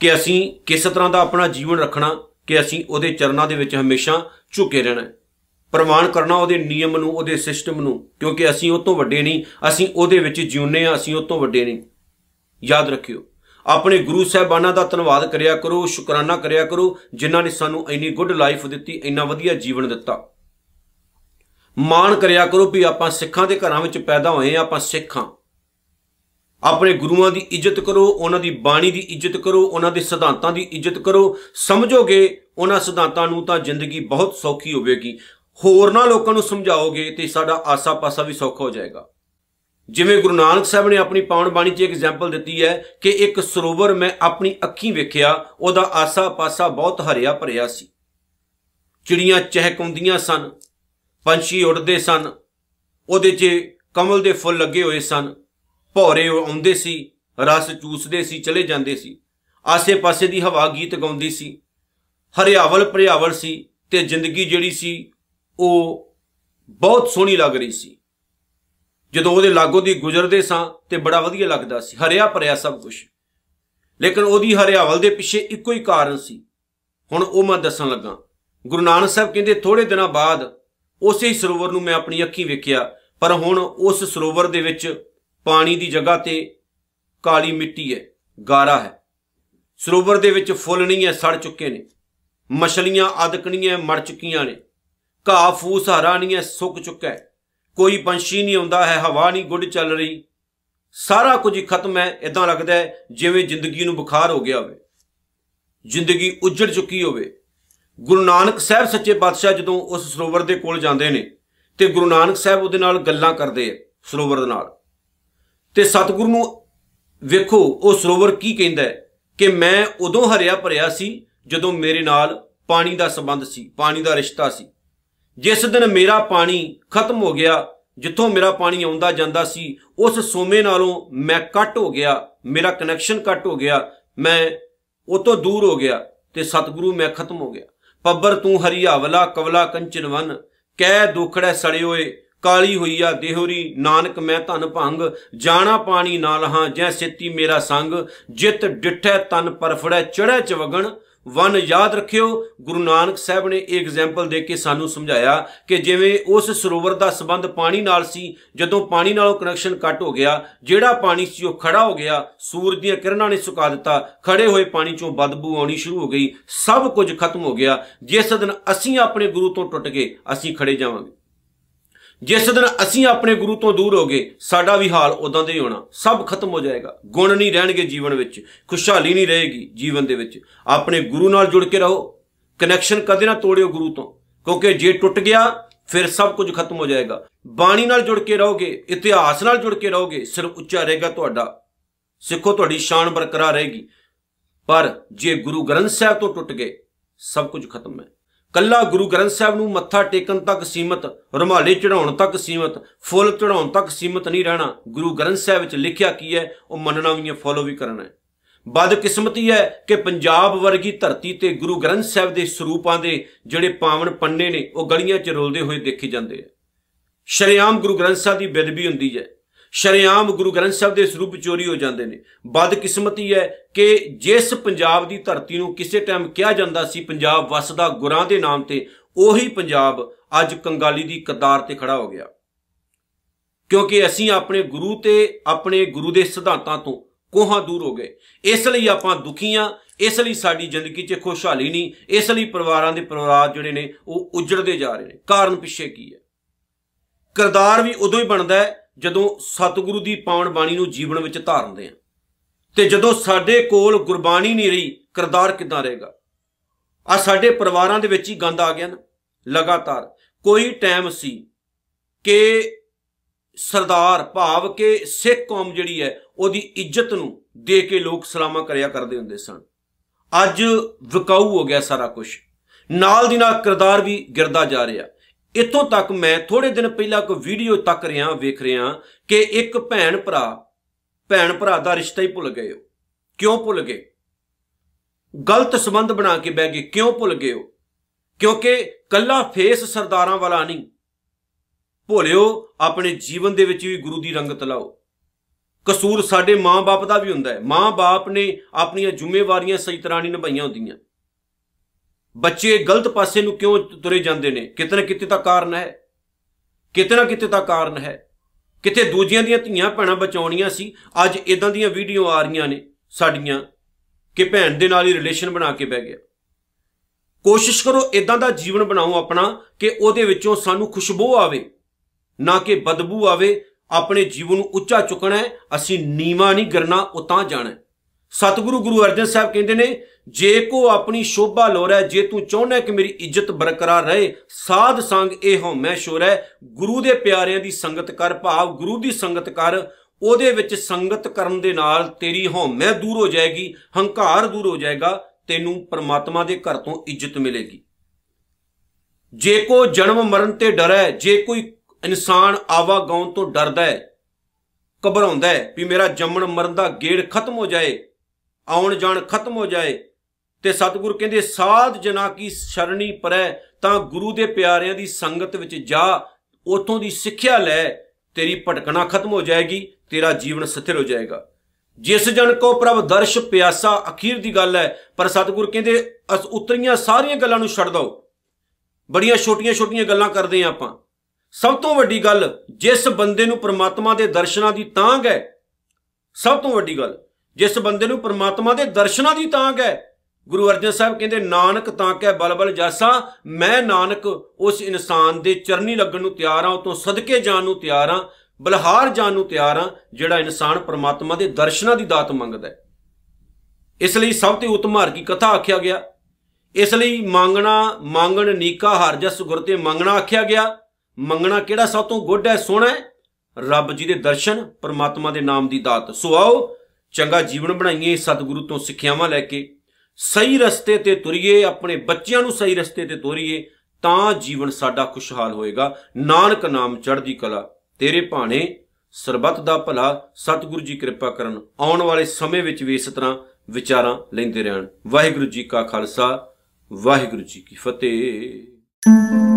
ਕਿ ਅਸੀਂ ਕਿਸ ਤਰ੍ਹਾਂ ਦਾ ਆਪਣਾ ਜੀਵਨ ਰੱਖਣਾ ਕਿ ਅਸੀਂ ਉਹਦੇ ਚਰਨਾਂ ਦੇ ਵਿੱਚ ਹਮੇਸ਼ਾ ਝੁਕੇ ਰਹਿਣਾ ਪ੍ਰਮਾਣ ਕਰਨਾ ਉਹਦੇ ਨਿਯਮ ਨੂੰ ਉਹਦੇ ਸਿਸਟਮ ਨੂੰ ਕਿਉਂਕਿ ਅਸੀਂ ਉਹ ਤੋਂ ਵੱਡੇ ਨਹੀਂ ਅਸੀਂ ਉਹਦੇ ਵਿੱਚ ਜਿਉਂਨੇ ਆ ਅਸੀਂ ਉਹ ਤੋਂ ਵੱਡੇ ਨਹੀਂ ਯਾਦ ਰੱਖਿਓ ਆਪਣੇ ਗੁਰੂ ਸਾਹਿਬਾਨਾਂ ਦਾ ਧੰਨਵਾਦ ਕਰਿਆ ਕਰੋ ਸ਼ੁਕਰਾਨਾ ਕਰਿਆ ਕਰੋ ਜਿਨ੍ਹਾਂ ਨੇ ਸਾਨੂੰ ਇੰਨੀ ਗੁੱਡ ਲਾਈਫ ਦਿੱਤੀ ਇੰਨਾ ਵਧੀਆ ਜੀਵਨ ਦਿੱਤਾ ਮਾਣ ਕਰਿਆ ਕਰੋ ਵੀ ਆਪਾਂ ਸਿੱਖਾਂ ਦੇ ਘਰਾਂ ਵਿੱਚ ਪੈਦਾ ਹੋਏ ਆ ਆਪਾਂ ਸਿੱਖਾਂ ਆਪਣੇ ਗੁਰੂਆਂ ਦੀ ਇੱਜ਼ਤ ਕਰੋ ਉਹਨਾਂ ਦੀ ਬਾਣੀ ਦੀ ਇੱਜ਼ਤ ਕਰੋ ਉਹਨਾਂ ਦੇ ਸਿਧਾਂਤਾਂ ਦੀ ਇੱਜ਼ਤ ਕਰੋ ਸਮਝੋਗੇ ਉਹਨਾਂ ਸਿਧਾਂਤਾਂ ਨੂੰ ਤਾਂ ਜ਼ਿੰਦਗੀ ਬਹੁਤ ਸੌਖੀ ਹੋਵੇਗੀ ਹੋਰਨਾਂ ਲੋਕਾਂ ਨੂੰ ਸਮਝਾਓਗੇ ਤੇ ਸਾਡਾ ਆਸਾ-ਪਾਸਾ ਵੀ ਸੌਖਾ ਹੋ ਜਾਏਗਾ ਜਿਵੇਂ ਗੁਰੂ ਨਾਨਕ ਸਾਹਿਬ ਨੇ ਆਪਣੀ ਪਾਵਨ ਬਾਣੀ 'ਚ ਇੱਕ ਐਗਜ਼ਾਮਪਲ ਦਿੱਤੀ ਹੈ ਕਿ ਇੱਕ ਸਰੋਵਰ ਮੈਂ ਆਪਣੀ ਅੱਖੀਂ ਵੇਖਿਆ ਉਹਦਾ ਆਸਾ-ਪਾਸਾ ਬਹੁਤ ਹਰਿਆ ਭਰਿਆ ਸੀ ਚਿੜੀਆਂ ਚਹਿਕਉਂਦੀਆਂ ਸਨ ਪੰਛੀ ਉੱਡਦੇ ਸਨ ਉਹਦੇ 'ਚ ਕਮਲ ਦੇ ਫੁੱਲ ਲੱਗੇ ਹੋਏ ਸਨ ਭੌਰੇ ਆਉਂਦੇ ਸੀ ਰਸ ਚੂਸਦੇ ਸੀ ਚਲੇ ਜਾਂਦੇ ਸੀ ਆਸੇ-ਪਾਸੇ ਦੀ ਹਵਾ ਗੀਤ ਗਾਉਂਦੀ ਸੀ ਹਰਿਆਵਲ ਭਰਿਆਵਲ ਸੀ ਤੇ ਜ਼ਿੰਦਗੀ ਜਿਹੜੀ ਸੀ ਉਹ ਬਹੁਤ ਸੋਹਣੀ ਲੱਗ ਰਹੀ ਸੀ ਜਦੋਂ ਉਹਦੇ ਲਾਗੋ ਦੀ ਗੁਜ਼ਰਦੇ ਸਾਂ ਤੇ ਬੜਾ ਵਧੀਆ ਲੱਗਦਾ ਸੀ ਹਰਿਆ ਭਰਿਆ ਸਭ ਕੁਝ ਲੇਕਿਨ ਉਹਦੀ ਹਰਿਆਵਲ ਦੇ ਪਿੱਛੇ ਇੱਕੋ ਹੀ ਕਾਰਨ ਸੀ ਹੁਣ ਉਹ ਮੈਂ ਦੱਸਣ ਲੱਗਾ ਗੁਰੂ ਨਾਨਕ ਸਾਹਿਬ ਕਹਿੰਦੇ ਥੋੜੇ ਦਿਨਾਂ ਬਾਅਦ ਉਸੇ ਸਰੋਵਰ ਨੂੰ ਮੈਂ ਆਪਣੀ ਅੱਖੀਂ ਵੇਖਿਆ ਪਰ ਹੁਣ ਉਸ ਸਰੋਵਰ ਦੇ ਵਿੱਚ ਪਾਣੀ ਦੀ ਜਗ੍ਹਾ ਤੇ ਕਾਲੀ ਮਿੱਟੀ ਹੈ ਗਾਰਾ ਹੈ ਸਰੋਵਰ ਦੇ ਵਿੱਚ ਫੁੱਲ ਨਹੀਂ ਹੈ ਸੜ ਚੁੱਕੇ ਨੇ ਮਛਲੀਆਂ ਅਦਕਣੀਆਂ ਮਰ ਚੁੱਕੀਆਂ ਨੇ ਘਾਹ ਫੂਸ ਹਰਾ ਨਹੀਂ ਹੈ ਸੁੱਕ ਚੁੱਕਾ ਹੈ ਕੋਈ ਪੰਛੀ ਨਹੀਂ ਆਉਂਦਾ ਹੈ ਹਵਾ ਨਹੀਂ ਗੁੱਡ ਚੱਲ ਰਹੀ ਸਾਰਾ ਕੁਝ ਖਤਮ ਹੈ ਇਦਾਂ ਲੱਗਦਾ ਹੈ ਜਿਵੇਂ ਜ਼ਿੰਦਗੀ ਨੂੰ ਬੁਖਾਰ ਹੋ ਗਿਆ ਹੋਵੇ ਜ਼ਿੰਦਗੀ ਉਜੜ ਚੁੱਕੀ ਹੋਵੇ ਗੁਰੂ ਨਾਨਕ ਸਾਹਿਬ ਸੱਚੇ ਪਾਤਸ਼ਾਹ ਜਦੋਂ ਉਸ ਸਰੋਵਰ ਦੇ ਕੋਲ ਜਾਂਦੇ ਨੇ ਤੇ ਗੁਰੂ ਨਾਨਕ ਸਾਹਿਬ ਉਹਦੇ ਨਾਲ ਗੱਲਾਂ ਕਰਦੇ ਆ ਸਰੋਵਰ ਦੇ ਨਾਲ ਤੇ ਸਤਿਗੁਰੂ ਨੂੰ ਵੇਖੋ ਉਹ ਸਰੋਵਰ ਕੀ ਕਹਿੰਦਾ ਕਿ ਮੈਂ ਉਦੋਂ ਹਰਿਆ ਭਰਿਆ ਸੀ ਜਦੋਂ ਮੇਰੇ ਨਾਲ ਪਾਣੀ ਦਾ ਸੰਬੰਧ ਸੀ ਪਾਣੀ ਦਾ ਰਿਸ਼ਤਾ ਸੀ ਜਿਸ ਦਿਨ ਮੇਰਾ ਪਾਣੀ ਖਤਮ ਹੋ ਗਿਆ ਜਿੱਥੋਂ ਮੇਰਾ ਪਾਣੀ ਆਉਂਦਾ ਜਾਂਦਾ ਸੀ ਉਸ ਸੋਮੇ ਨਾਲੋਂ ਮੈਂ ਕੱਟ ਹੋ ਗਿਆ ਮੇਰਾ ਕਨੈਕਸ਼ਨ ਕੱਟ ਹੋ ਗਿਆ ਮੈਂ ਉਹ ਤੋਂ ਦੂਰ ਹੋ ਗਿਆ ਤੇ ਸਤਿਗੁਰੂ ਮੈਂ ਖਤਮ ਹੋ ਗਿਆ ਪੱਬਰ ਤੂੰ ਹਰੀਆਵਲਾ ਕਵਲਾ ਕੰਚਨਵਨ ਕਹਿ ਦੁਖੜੈ ਸੜਿਓਏ ਕਾਲੀ ਹੋਈ ਆ ਦੇਹੋਰੀ ਨਾਨਕ ਮੈਂ ਧਨ ਭੰਗ ਜਾਣਾ ਪਾਣੀ ਨਾਲ ਹਾਂ ਜੈ ਸੇਤੀ ਮੇਰਾ ਸੰਗ ਜਿਤ ਡਿਠੈ ਤਨ ਪਰਫੜੈ ਚੜੈ ਚਵਗਣ ਵਨ ਯਾਦ ਰੱਖਿਓ ਗੁਰੂ ਨਾਨਕ ਸਾਹਿਬ ਨੇ ਇਹ ਐਗਜ਼ਾਮਪਲ ਦੇ ਕੇ ਸਾਨੂੰ ਸਮਝਾਇਆ ਕਿ ਜਿਵੇਂ ਉਸ ਸਰੋਵਰ ਦਾ ਸਬੰਧ ਪਾਣੀ ਨਾਲ ਸੀ ਜਦੋਂ ਪਾਣੀ ਨਾਲੋਂ ਕਨੈਕਸ਼ਨ ਕੱਟ ਹੋ ਗਿਆ ਜਿਹੜਾ ਪਾਣੀ ਸੀ ਉਹ ਖੜਾ ਹੋ ਗਿਆ ਸੂਰਜ ਦੀਆਂ ਕਿਰਨਾਂ ਨੇ ਸੁਕਾ ਦਿੱਤਾ ਖੜੇ ਹੋਏ ਪਾਣੀ ਚੋਂ ਬਦਬੂ ਆਉਣੀ ਸ਼ੁਰੂ ਹੋ ਗਈ ਸਭ ਕੁਝ ਖਤਮ ਹੋ ਗਿਆ ਜਿਸ ਦਿਨ ਅਸੀਂ ਆਪਣੇ ਗੁਰੂ ਤੋਂ ਟੁੱਟ ਗਏ ਅਸੀਂ ਖੜੇ ਜਾਵਾਂਗੇ ਜਿਸ ਦਿਨ ਅਸੀਂ ਆਪਣੇ ਗੁਰੂ ਤੋਂ ਦੂਰ ਹੋ ਗਏ ਸਾਡਾ ਵੀ ਹਾਲ ਉਦਾਂ ਦਾ ਹੀ ਹੋਣਾ ਸਭ ਖਤਮ ਹੋ ਜਾਏਗਾ ਗੁਣ ਨਹੀਂ ਰਹਿਣਗੇ ਜੀਵਨ ਵਿੱਚ ਖੁਸ਼ਹਾਲੀ ਨਹੀਂ ਰਹੇਗੀ ਜੀਵਨ ਦੇ ਵਿੱਚ ਆਪਣੇ ਗੁਰੂ ਨਾਲ ਜੁੜ ਕੇ ਰਹੋ ਕਨੈਕਸ਼ਨ ਕਦੇ ਨਾ ਤੋੜਿਓ ਗੁਰੂ ਤੋਂ ਕਿਉਂਕਿ ਜੇ ਟੁੱਟ ਗਿਆ ਫਿਰ ਸਭ ਕੁਝ ਖਤਮ ਹੋ ਜਾਏਗਾ ਬਾਣੀ ਨਾਲ ਜੁੜ ਕੇ ਰਹੋਗੇ ਇਤਿਹਾਸ ਨਾਲ ਜੁੜ ਕੇ ਰਹੋਗੇ ਸਿਰ ਉੱਚਾ ਰਹੇਗਾ ਤੁਹਾਡਾ ਸਿੱਖੋ ਤੁਹਾਡੀ ਸ਼ਾਨ ਬਰਕਰਾਰ ਰਹੇਗੀ ਪਰ ਜੇ ਗੁਰੂ ਗ੍ਰੰਥ ਸਾਹਿਬ ਤੋਂ ਟੁੱਟ ਗਏ ਸਭ ਕੁਝ ਖਤਮ ਹੈ ਕੱਲਾ ਗੁਰੂ ਗ੍ਰੰਥ ਸਾਹਿਬ ਨੂੰ ਮੱਥਾ ਟੇਕਣ ਤੱਕ ਸੀਮਤ ਰੁਮਾਲੇ ਚੜਾਉਣ ਤੱਕ ਸੀਮਤ ਫੁੱਲ ਚੜਾਉਣ ਤੱਕ ਸੀਮਤ ਨਹੀਂ ਰਹਿਣਾ ਗੁਰੂ ਗ੍ਰੰਥ ਸਾਹਿਬ ਵਿੱਚ ਲਿਖਿਆ ਕੀ ਹੈ ਉਹ ਮੰਨਣਾ ਵੀ ਹੈ ਫੋਲੋ ਵੀ ਕਰਨਾ ਹੈ ਬਦਕਿਸਮਤੀ ਹੈ ਕਿ ਪੰਜਾਬ ਵਰਗੀ ਧਰਤੀ ਤੇ ਗੁਰੂ ਗ੍ਰੰਥ ਸਾਹਿਬ ਦੇ ਸਰੂਪਾਂ ਦੇ ਜਿਹੜੇ ਪਾਵਨ ਪੰਨੇ ਨੇ ਉਹ ਗਲੀਆਂ 'ਚ ਰੁਲਦੇ ਹੋਏ ਦੇਖੇ ਜਾਂਦੇ ਆ ਸ਼ਰੀਆਮ ਗੁਰੂ ਗ੍ਰੰਥ ਸਾਹਿਬ ਦੀ ਬੇਦਬੀ ਹੁੰਦੀ ਹੈ ਸ਼ਰਿਆਮ ਗੁਰੂ ਗ੍ਰੰਥ ਸਾਹਿਬ ਦੇ ਸਰੂਪ ਚੋਰੀ ਹੋ ਜਾਂਦੇ ਨੇ ਬਦਕਿਸਮਤੀ ਹੈ ਕਿ ਜਿਸ ਪੰਜਾਬ ਦੀ ਧਰਤੀ ਨੂੰ ਕਿਸੇ ਟਾਈਮ ਕਿਹਾ ਜਾਂਦਾ ਸੀ ਪੰਜਾਬ ਵਸਦਾ ਗੁਰਾਂ ਦੇ ਨਾਮ ਤੇ ਉਹੀ ਪੰਜਾਬ ਅੱਜ ਕੰਗਾਲੀ ਦੀ ਕਤਾਰ ਤੇ ਖੜਾ ਹੋ ਗਿਆ ਕਿਉਂਕਿ ਅਸੀਂ ਆਪਣੇ ਗੁਰੂ ਤੇ ਆਪਣੇ ਗੁਰੂ ਦੇ ਸਿਧਾਂਤਾਂ ਤੋਂ ਕੋਹਾਂ ਦੂਰ ਹੋ ਗਏ ਇਸ ਲਈ ਆਪਾਂ ਦੁਖੀ ਆ ਇਸ ਲਈ ਸਾਡੀ ਜ਼ਿੰਦਗੀ 'ਚ ਖੁਸ਼ਹਾਲੀ ਨਹੀਂ ਇਸ ਲਈ ਪਰਿਵਾਰਾਂ ਦੇ ਪਰਿਵਾਰ ਜਿਹੜੇ ਨੇ ਉਹ ਉਜੜਦੇ ਜਾ ਰਹੇ ਨੇ ਕਾਰਨ ਪਿੱਛੇ ਕੀ ਹੈ ਕਰਦਾਰ ਵੀ ਉਦੋਂ ਹੀ ਬਣਦਾ ਹੈ ਜਦੋਂ ਸਤਿਗੁਰੂ ਦੀ ਪਾਉਣ ਬਾਣੀ ਨੂੰ ਜੀਵਨ ਵਿੱਚ ਧਾਰਨਦੇ ਆ ਤੇ ਜਦੋਂ ਸਾਡੇ ਕੋਲ ਗੁਰਬਾਣੀ ਨਹੀਂ ਰਹੀ ਕਰਦਾਰ ਕਿਦਾਂ ਰਹੇਗਾ ਆ ਸਾਡੇ ਪਰਿਵਾਰਾਂ ਦੇ ਵਿੱਚ ਹੀ ਗੰਦ ਆ ਗਿਆ ਨਾ ਲਗਾਤਾਰ ਕੋਈ ਟਾਈਮ ਸੀ ਕਿ ਸਰਦਾਰ ਭਾਵ ਕੇ ਸਿੱਖ ਕੌਮ ਜਿਹੜੀ ਹੈ ਉਹਦੀ ਇੱਜ਼ਤ ਨੂੰ ਦੇ ਕੇ ਲੋਕ ਸਲਾਮਾ ਕਰਿਆ ਕਰਦੇ ਹੁੰਦੇ ਸਨ ਅੱਜ ਵਿਕਾਊ ਹੋ ਗਿਆ ਸਾਰਾ ਕੁਝ ਨਾਲ ਦੀ ਨਾਲ ਕਿਰਦਾਰ ਵੀ ਗਿਰਦਾ ਜਾ ਰਿਹਾ ਇੱਥੋਂ ਤੱਕ ਮੈਂ ਥੋੜੇ ਦਿਨ ਪਹਿਲਾਂ ਇੱਕ ਵੀਡੀਓ ਤੱਕ ਰਿਆਂ ਵੇਖ ਰਿਆਂ ਕਿ ਇੱਕ ਭੈਣ ਭਰਾ ਭੈਣ ਭਰਾ ਦਾ ਰਿਸ਼ਤਾ ਹੀ ਭੁੱਲ ਗਏ ਹੋ ਕਿਉਂ ਭੁੱਲ ਗਏ ਗਲਤ ਸੰਬੰਧ ਬਣਾ ਕੇ ਬਹਿ ਗਏ ਕਿਉਂ ਭੁੱਲ ਗਏ ਹੋ ਕਿਉਂਕਿ ਕੱਲਾ ਫੇਸ ਸਰਦਾਰਾਂ ਵਾਲਾ ਨਹੀਂ ਭੋਲਿਓ ਆਪਣੇ ਜੀਵਨ ਦੇ ਵਿੱਚ ਵੀ ਗੁਰੂ ਦੀ ਰੰਗਤ ਲਾਓ ਕਸੂਰ ਸਾਡੇ ਮਾਂ-ਬਾਪ ਦਾ ਵੀ ਹੁੰਦਾ ਹੈ ਮਾਂ-ਬਾਪ ਨੇ ਆਪਣੀਆਂ ਜ਼ਿੰਮੇਵਾਰੀਆਂ ਸਹੀ ਤਰ੍ਹਾਂ ਨਹੀਂ ਨਿਭਾਈਆਂ ਹੁੰਦੀਆਂ ਬੱਚੇ ਗਲਤ ਪਾਸੇ ਨੂੰ ਕਿਉਂ ਤੁਰੇ ਜਾਂਦੇ ਨੇ ਕਿਤਨਾ ਕਿਤੇ ਤਾਂ ਕਾਰਨ ਹੈ ਕਿਤਨਾ ਕਿਤੇ ਤਾਂ ਕਾਰਨ ਹੈ ਕਿਤੇ ਦੂਜਿਆਂ ਦੀਆਂ ਧੀਆਂ ਭੈਣਾਂ ਬਚਾਉਣੀਆਂ ਸੀ ਅੱਜ ਇਦਾਂ ਦੀਆਂ ਵੀਡੀਓ ਆ ਰਹੀਆਂ ਨੇ ਸਾਡੀਆਂ ਕਿ ਭੈਣ ਦੇ ਨਾਲ ਹੀ ਰਿਲੇਸ਼ਨ ਬਣਾ ਕੇ ਬਹਿ ਗਿਆ ਕੋਸ਼ਿਸ਼ ਕਰੋ ਇਦਾਂ ਦਾ ਜੀਵਨ ਬਣਾਓ ਆਪਣਾ ਕਿ ਉਹਦੇ ਵਿੱਚੋਂ ਸਾਨੂੰ ਖੁਸ਼ਬੂ ਆਵੇ ਨਾ ਕਿ ਬਦਬੂ ਆਵੇ ਆਪਣੇ ਜੀਵਨ ਨੂੰ ਉੱਚਾ ਚੁੱਕਣਾ ਹੈ ਅਸੀਂ ਨੀਵਾ ਨਹੀਂ ਕਰਨਾ ਉਤਾਂ ਜਾਣਾ ਸਤਿਗੁਰੂ ਗੁਰੂ ਅਰਜਨ ਸਾਹਿਬ ਕਹਿੰਦੇ ਨੇ ਜੇ ਕੋ ਆਪਣੀ ਸ਼ੋਭਾ ਲੋੜੈ ਜੇ ਤੂੰ ਚਾਹੁੰਦਾ ਕਿ ਮੇਰੀ ਇੱਜ਼ਤ ਬਰਕਰਾਰ ਰਹੇ ਸਾਧ ਸੰਗ ਇਹ ਮੈਂ ਸ਼ੋਰੈ ਗੁਰੂ ਦੇ ਪਿਆਰਿਆਂ ਦੀ ਸੰਗਤ ਕਰ ਭਾਵ ਗੁਰੂ ਦੀ ਸੰਗਤ ਕਰ ਉਹਦੇ ਵਿੱਚ ਸੰਗਤ ਕਰਨ ਦੇ ਨਾਲ ਤੇਰੀ ਹਉ ਮੈਂ ਦੂਰ ਹੋ ਜਾਏਗੀ ਹੰਕਾਰ ਦੂਰ ਹੋ ਜਾਏਗਾ ਤੈਨੂੰ ਪਰਮਾਤਮਾ ਦੇ ਘਰ ਤੋਂ ਇੱਜ਼ਤ ਮਿਲੇਗੀ ਜੇ ਕੋ ਜਨਮ ਮਰਨ ਤੇ ਡਰੈ ਜੇ ਕੋਈ ਇਨਸਾਨ ਆਵਾਗਾਉਂ ਤੋਂ ਡਰਦਾ ਹੈ ਘਬਰਾਉਂਦਾ ਹੈ ਵੀ ਮੇਰਾ ਜੰਮਣ ਮਰਨ ਦਾ ਗੇੜ ਖਤਮ ਹੋ ਜਾਏ ਆਉਣ ਜਾਣ ਖਤਮ ਹੋ ਜਾਏ ਤੇ ਸਤਿਗੁਰ ਕਹਿੰਦੇ ਸਾਧ ਜਨਾ ਕੀ ਸ਼ਰਣੀ ਪਰੈ ਤਾਂ ਗੁਰੂ ਦੇ ਪਿਆਰਿਆਂ ਦੀ ਸੰਗਤ ਵਿੱਚ ਜਾ ਉਥੋਂ ਦੀ ਸਿੱਖਿਆ ਲੈ ਤੇਰੀ ਭਟਕਣਾ ਖਤਮ ਹੋ ਜਾਏਗੀ ਤੇਰਾ ਜੀਵਨ ਸਥਿਰ ਹੋ ਜਾਏਗਾ ਜਿਸ ਜਨ ਕੋ ਪ੍ਰਭ ਦਰਸ਼ ਪਿਆਸਾ ਅਖੀਰ ਦੀ ਗੱਲ ਹੈ ਪਰ ਸਤਿਗੁਰ ਕਹਿੰਦੇ ਅਸ ਉਤਰੀਆਂ ਸਾਰੀਆਂ ਗੱਲਾਂ ਨੂੰ ਛੱਡ ਦਿਓ ਬੜੀਆਂ ਛੋਟੀਆਂ-ਛੋਟੀਆਂ ਗੱਲਾਂ ਕਰਦੇ ਆ ਆਪਾਂ ਸਭ ਤੋਂ ਵੱਡੀ ਗੱਲ ਜਿਸ ਬੰਦੇ ਨੂੰ ਪ੍ਰਮਾਤਮਾ ਦੇ ਦਰਸ਼ਨਾਂ ਦੀ ਤਾਂਘ ਹੈ ਸਭ ਤੋਂ ਵੱਡੀ ਗੱਲ ਜਿਸ ਬੰਦੇ ਨੂੰ ਪਰਮਾਤਮਾ ਦੇ ਦਰਸ਼ਨਾਂ ਦੀ ਤਾਂਗ ਹੈ ਗੁਰੂ ਅਰਜਨ ਸਾਹਿਬ ਕਹਿੰਦੇ ਨਾਨਕ ਤਾਂ ਬਲ ਬਲਬਲ ਜਾਸਾ ਮੈਂ ਨਾਨਕ ਉਸ ਇਨਸਾਨ ਦੇ ਚਰਨੀ ਲੱਗਣ ਨੂੰ ਤਿਆਰ ਆ ਉਤੋਂ ਸਦਕੇ ਜਾਣ ਨੂੰ ਤਿਆਰ ਆ ਬਲਹਾਰ ਜਾਣ ਨੂੰ ਤਿਆਰ ਆ ਜਿਹੜਾ ਇਨਸਾਨ ਪਰਮਾਤਮਾ ਦੇ ਦਰਸ਼ਨਾਂ ਦੀ ਦਾਤ ਮੰਗਦਾ ਹੈ ਇਸ ਲਈ ਸਭ ਤੋਂ ਉਤਮ ਹਾਰ ਕੀ ਕਥਾ ਆਖਿਆ ਗਿਆ ਇਸ ਲਈ ਮੰਗਣਾ ਮੰਗਣ ਨੀਕਾ ਹਰ ਜਸ ਗੁਰ ਤੇ ਮੰਗਣਾ ਆਖਿਆ ਗਿਆ ਮੰਗਣਾ ਕਿਹੜਾ ਸਭ ਤੋਂ ਗੁੱਡ ਹੈ ਸੋਹਣਾ ਹੈ ਰੱਬ ਜੀ ਦੇ ਦਰਸ਼ਨ ਪਰਮਾਤਮਾ ਦੇ ਨਾਮ ਦੀ ਦਾਤ ਸੋ ਆਓ ਚੰਗਾ ਜੀਵਨ ਬਣਾਈਏ ਸਤਿਗੁਰੂ ਤੋਂ ਸਿੱਖਿਆਵਾਂ ਲੈ ਕੇ ਸਹੀ ਰਸਤੇ ਤੇ ਤੁਰੀਏ ਆਪਣੇ ਬੱਚਿਆਂ ਨੂੰ ਸਹੀ ਰਸਤੇ ਤੇ ਤੋਰੀਏ ਤਾਂ ਜੀਵਨ ਸਾਡਾ ਖੁਸ਼ਹਾਲ ਹੋਏਗਾ ਨਾਨਕ ਨਾਮ ਚੜ੍ਹਦੀ ਕਲਾ ਤੇਰੇ ਭਾਣੇ ਸਰਬੱਤ ਦਾ ਭਲਾ ਸਤਿਗੁਰੂ ਜੀ ਕਿਰਪਾ ਕਰਨ ਆਉਣ ਵਾਲੇ ਸਮੇਂ ਵਿੱਚ ਵੀ ਇਸ ਤਰ੍ਹਾਂ ਵਿਚਾਰਾਂ ਲੈਂਦੇ ਰਹਿਣ ਵਾਹਿਗੁਰੂ ਜੀ ਕਾ ਖਾਲਸਾ ਵਾਹਿਗੁਰੂ ਜੀ ਕੀ ਫਤਿਹ